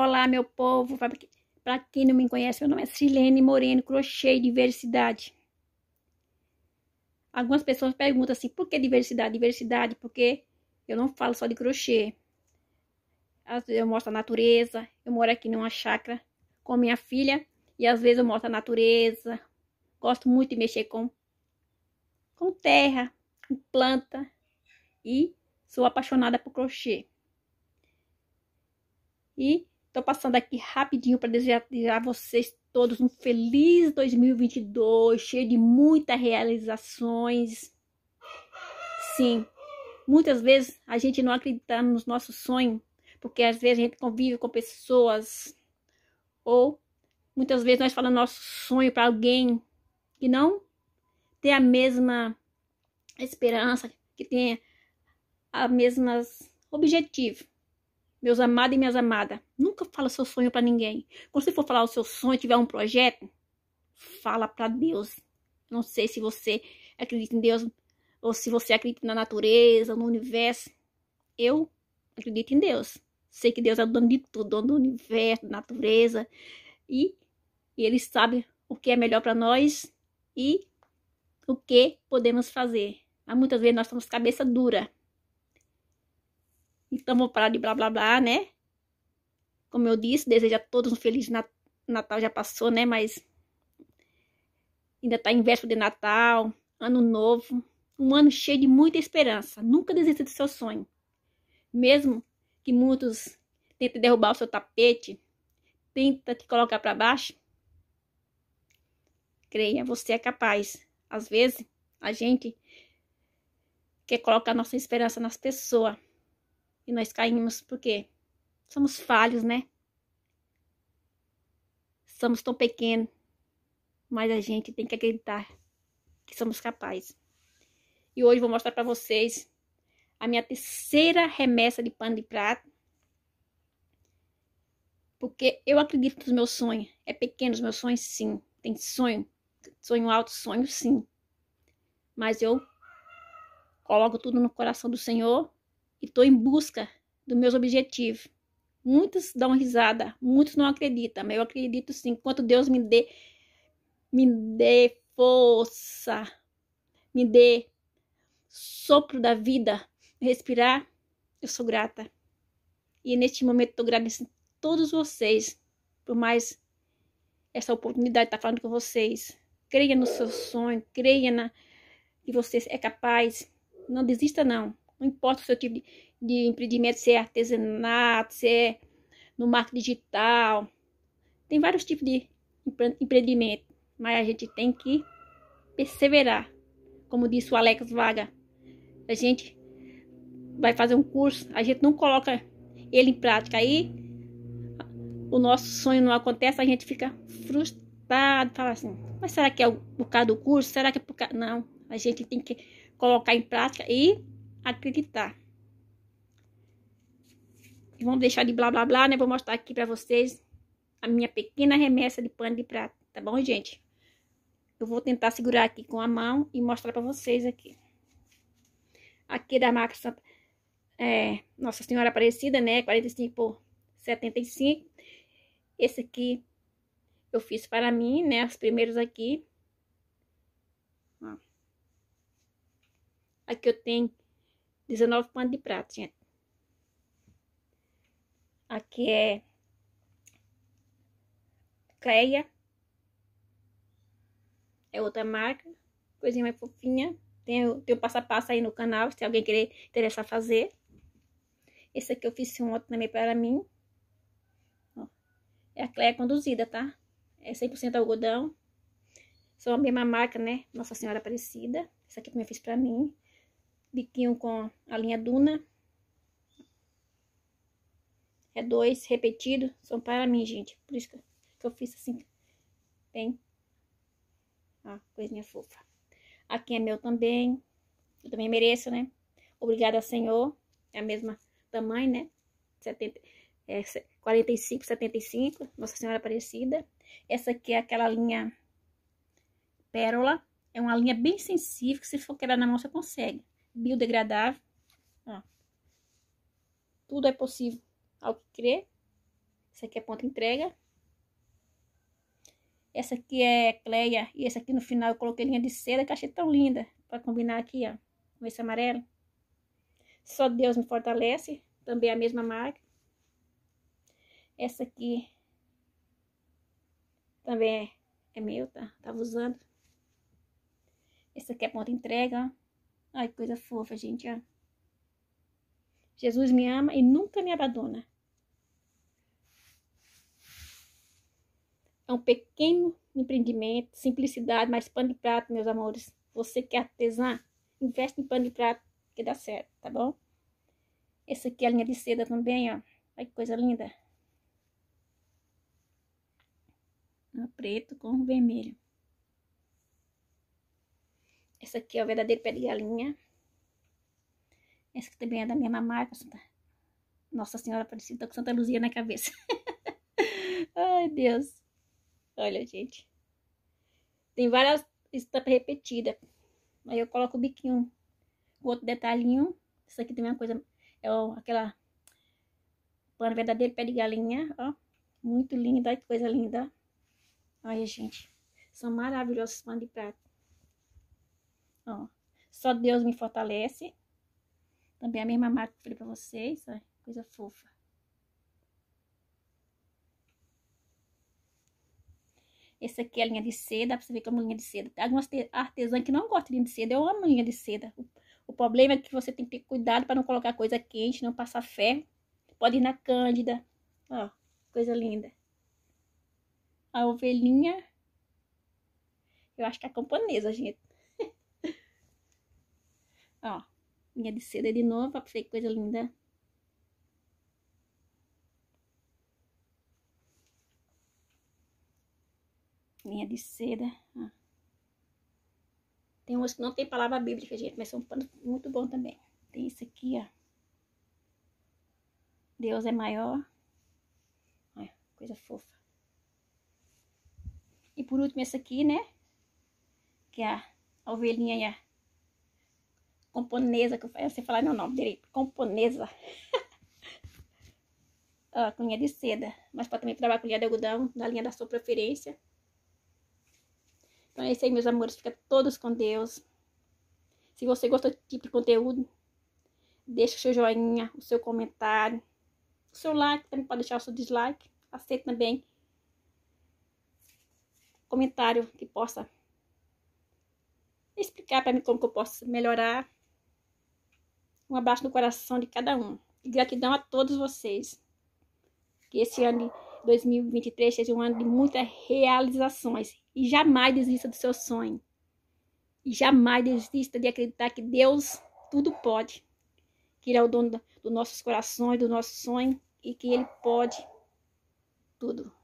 Olá, meu povo. Para quem não me conhece, meu nome é Silene Moreno, crochê e diversidade. Algumas pessoas perguntam assim, por que diversidade? Diversidade porque eu não falo só de crochê. Eu mostro a natureza, eu moro aqui numa chácara com minha filha e às vezes eu mostro a natureza. Gosto muito de mexer com, com terra, com planta e sou apaixonada por crochê. E Estou passando aqui rapidinho para desejar a vocês todos um feliz 2022, cheio de muitas realizações. Sim, muitas vezes a gente não acredita nos nossos sonhos, porque às vezes a gente convive com pessoas ou muitas vezes nós falamos nosso sonho para alguém que não tem a mesma esperança, que tem a mesmas objetivo. Meus amados e minhas amadas, nunca fala seu sonho para ninguém. Quando você for falar o seu sonho, tiver um projeto, fala para Deus. Não sei se você acredita em Deus ou se você acredita na natureza, no universo. Eu acredito em Deus. Sei que Deus é dono de tudo, dono do universo, da natureza, e, e ele sabe o que é melhor para nós e o que podemos fazer. Mas muitas vezes nós estamos cabeça dura. Então vou parar de blá blá blá, né? Como eu disse, desejo a todos um feliz Natal, já passou, né? Mas ainda tá em véspera de Natal, ano novo, um ano cheio de muita esperança. Nunca desista do seu sonho. Mesmo que muitos tentem derrubar o seu tapete, tenta te colocar para baixo. Creia, você é capaz. Às vezes, a gente quer colocar nossa esperança nas pessoas e nós caímos porque somos falhos, né? Somos tão pequenos, mas a gente tem que acreditar que somos capazes. E hoje vou mostrar para vocês a minha terceira remessa de pano de prato. Porque eu acredito nos meus sonhos. É pequeno os meus sonhos, sim. Tem sonho. Sonho alto, sonho, sim. Mas eu coloco tudo no coração do Senhor e estou em busca dos meus objetivos. Muitos dão risada, muitos não acreditam, mas eu acredito sim. Enquanto Deus me dê, me dê força, me dê sopro da vida, respirar, eu sou grata. E neste momento estou agradecendo a todos vocês por mais essa oportunidade de estar tá falando com vocês. Creia no seu sonho, creia na que você é capaz. Não desista não. Não importa é o seu tipo de, de empreendimento, se é artesanato, se é no marketing digital. Tem vários tipos de empreendimento, mas a gente tem que perseverar. Como disse o Alex Vaga, a gente vai fazer um curso, a gente não coloca ele em prática. Aí o nosso sonho não acontece, a gente fica frustrado, fala assim, mas será que é por causa do curso? Será que é por causa... Não, a gente tem que colocar em prática e acreditar. E vamos deixar de blá blá blá, né? Vou mostrar aqui pra vocês a minha pequena remessa de pano de prata, tá bom, gente? Eu vou tentar segurar aqui com a mão e mostrar pra vocês aqui. Aqui da marca Santa... É, Nossa Senhora Aparecida, né? 45 por 75. Esse aqui eu fiz para mim, né? Os primeiros aqui. Aqui eu tenho 19 pontos de prato, gente. Aqui é Cleia. É outra marca. Coisinha mais fofinha. Tem, tem o passo a passo aí no canal, se alguém querer interessar fazer. Esse aqui eu fiz ontem também para mim. Ó. É a Cleia conduzida, tá? É 100% algodão. São a mesma marca, né? Nossa Senhora Aparecida. Essa aqui também eu fiz para mim biquinho com a linha Duna. É dois repetido, são para mim, gente. Por isso que eu fiz assim, bem. Ó, coisinha fofa. Aqui é meu também. Eu também mereço, né? Obrigada, Senhor. É a mesma tamanho, né? 70, é, 45, 75. Nossa Senhora Aparecida. Essa aqui é aquela linha pérola. É uma linha bem sensível, que se for querer na mão, você consegue biodegradável. Ó. Tudo é possível ao que crer. Essa aqui é ponta entrega. Essa aqui é Cleia. E essa aqui no final eu coloquei linha de seda que achei tão linda. Pra combinar aqui, ó. Com esse é amarelo. Só Deus me fortalece. Também é a mesma marca. Essa aqui. Também é, é meu, tá? Tava usando. Essa aqui é ponta entrega, ó. Ai, que coisa fofa, gente, ó. Jesus me ama e nunca me abandona. É um pequeno empreendimento, simplicidade, mas pano de prato, meus amores. Você que é artesã, investe em pano de prato, que dá certo, tá bom? Essa aqui é a linha de seda também, ó. Olha que coisa linda. preto com vermelho. Essa aqui é o verdadeiro pé de galinha. Essa aqui também é da mesma marca. É Nossa Senhora Aparecida tá com Santa Luzia na cabeça. Ai, Deus. Olha, gente. Tem várias estampas tá repetidas. Aí eu coloco o biquinho. O outro detalhinho. Isso aqui também é uma coisa... É aquela... Pano verdadeiro pé de galinha, ó. Muito linda, que coisa linda. Olha, gente. São maravilhosos panos de prato. Ó, só Deus me fortalece. Também a mesma marca que eu falei pra vocês, ó, coisa fofa. Essa aqui é a linha de seda, pra você ver que uma linha de seda. Tem algumas artesãs que não gostam de linha de seda, eu amo linha de seda. O, o problema é que você tem que ter cuidado para não colocar coisa quente, não passar ferro. Pode ir na cândida, ó, coisa linda. A ovelhinha, eu acho que é a camponesa, gente. Ó, minha de seda é de novo, ó, que coisa linda. Linha de seda, ó. Tem umas que não tem palavra bíblica, gente, mas são pano muito bom também. Tem isso aqui, ó. Deus é maior. Olha, coisa fofa. E por último essa aqui, né? Que é a ovelhinha e a Componesa, que eu sei falar meu nome direito. Componesa. Ó, ah, com de seda. Mas pode também trabalhar com linha de algodão, na linha da sua preferência. Então é isso aí, meus amores. Fica todos com Deus. Se você gostou desse tipo de conteúdo, deixa o seu joinha, o seu comentário, o seu like, também pode deixar o seu dislike. Aceita também comentário que possa explicar para mim como que eu posso melhorar. Um abraço no coração de cada um. E gratidão a todos vocês. Que esse ano de 2023 seja um ano de muitas realizações. E jamais desista do seu sonho. E jamais desista de acreditar que Deus tudo pode. Que Ele é o dono dos nossos corações, do nosso sonho. E que Ele pode tudo.